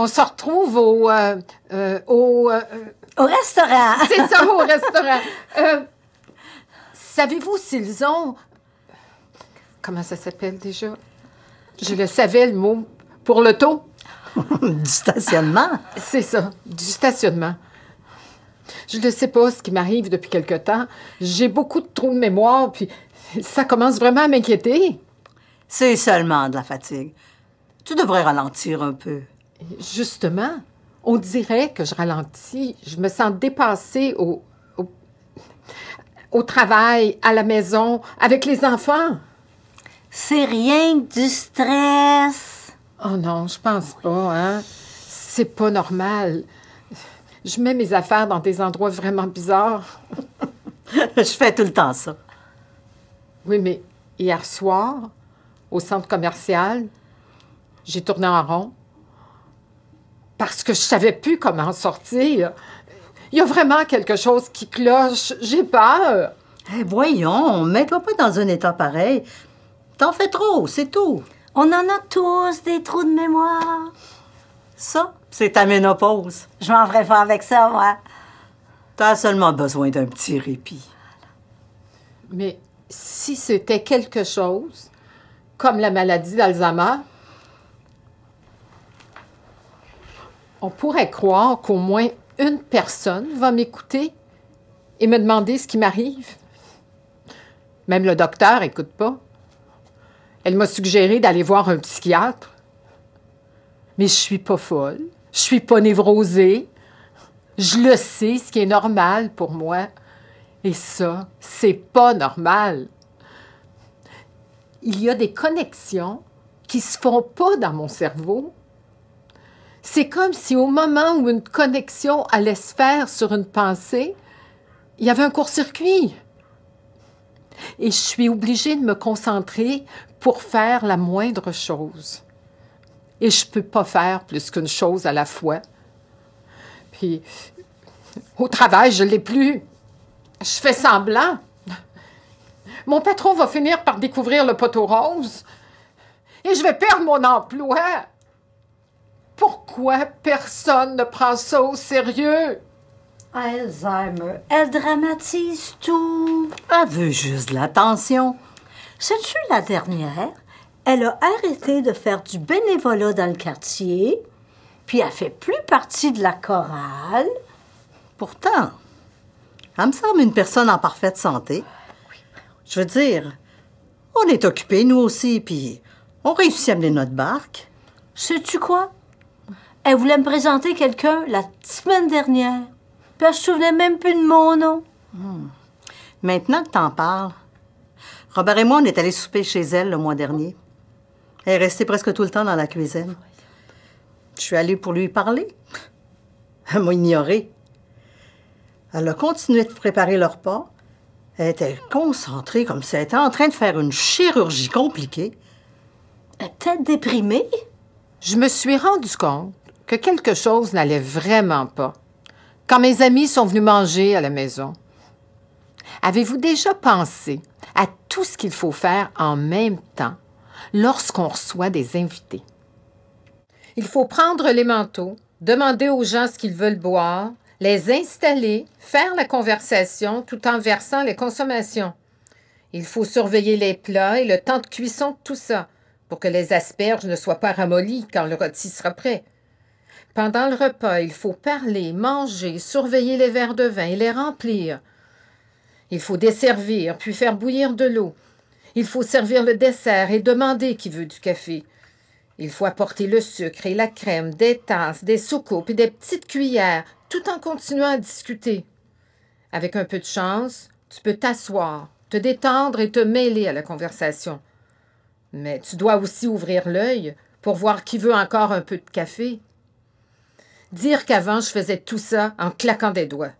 on se retrouve au, euh, euh, au, euh, au restaurant. C'est ça, au restaurant. Savez-vous s'ils ont comment ça s'appelle déjà Je le savais le mot pour le taux. du stationnement. C'est ça, du stationnement. Je ne sais pas ce qui m'arrive depuis quelque temps. J'ai beaucoup de trous de mémoire, puis ça commence vraiment à m'inquiéter. C'est seulement de la fatigue. Tu devrais ralentir un peu justement, on dirait que je ralentis. Je me sens dépassée au, au, travail, à la maison, avec les enfants. C'est rien que du stress. Oh non, je pense pas, hein. C'est pas normal. Je mets mes affaires dans des endroits vraiment bizarres. je fais tout le temps ça. Oui, mais hier soir, au centre commercial, j'ai tourné en rond parce que je savais plus comment sortir. Il y a vraiment quelque chose qui cloche. J'ai peur. Eh, voyons, mets-toi pas dans un état pareil. T'en fais trop, c'est tout. On en a tous des trous de mémoire. Ça, c'est ta ménopause. Je m'en ferais pas avec ça, moi. T'as seulement besoin d'un petit répit. Mais si c'était quelque chose, comme la maladie d'Alzheimer, On pourrait croire qu'au moins une personne va m'écouter et me demander ce qui m'arrive. Même le docteur n'écoute pas. Elle m'a suggéré d'aller voir un psychiatre. Mais je suis pas folle, je suis pas névrosée. Je le sais ce qui est normal pour moi. Et ça, c'est pas normal. Il y a des connexions qui se font pas dans mon cerveau c'est comme si au moment où une connexion allait se faire sur une pensée, il y avait un court-circuit. Et je suis obligée de me concentrer pour faire la moindre chose. Et je ne peux pas faire plus qu'une chose à la fois. Puis, au travail, je ne l'ai plus. Je fais semblant. Mon patron va finir par découvrir le poteau rose. Et je vais perdre mon emploi pourquoi personne ne prend ça au sérieux? Alzheimer, elle dramatise tout. Elle veut juste de l'attention. Sais-tu la dernière? Elle a arrêté de faire du bénévolat dans le quartier, puis elle fait plus partie de la chorale. Pourtant, elle me semble une personne en parfaite santé. Je veux dire, on est occupés, nous aussi, puis on réussit à mener notre barque. Sais-tu quoi? Elle voulait me présenter quelqu'un la semaine dernière. Puis elle se souvenait même plus de mon nom. Hmm. Maintenant que t'en parles, Robert et moi, on est allés souper chez elle le mois dernier. Elle est restée presque tout le temps dans la cuisine. Je suis allée pour lui parler. Elle m'a ignorée. Elle a continué de préparer leur repas. Elle était concentrée comme si elle était en train de faire une chirurgie compliquée. Elle était déprimée. Je me suis rendu compte que quelque chose n'allait vraiment pas. Quand mes amis sont venus manger à la maison, avez-vous déjà pensé à tout ce qu'il faut faire en même temps lorsqu'on reçoit des invités? Il faut prendre les manteaux, demander aux gens ce qu'ils veulent boire, les installer, faire la conversation tout en versant les consommations. Il faut surveiller les plats et le temps de cuisson de tout ça pour que les asperges ne soient pas ramollies quand le rôti sera prêt. Pendant le repas, il faut parler, manger, surveiller les verres de vin et les remplir. Il faut desservir, puis faire bouillir de l'eau. Il faut servir le dessert et demander qui veut du café. Il faut apporter le sucre et la crème, des tasses, des soucoupes et des petites cuillères, tout en continuant à discuter. Avec un peu de chance, tu peux t'asseoir, te détendre et te mêler à la conversation. Mais tu dois aussi ouvrir l'œil pour voir qui veut encore un peu de café. Dire qu'avant, je faisais tout ça en claquant des doigts.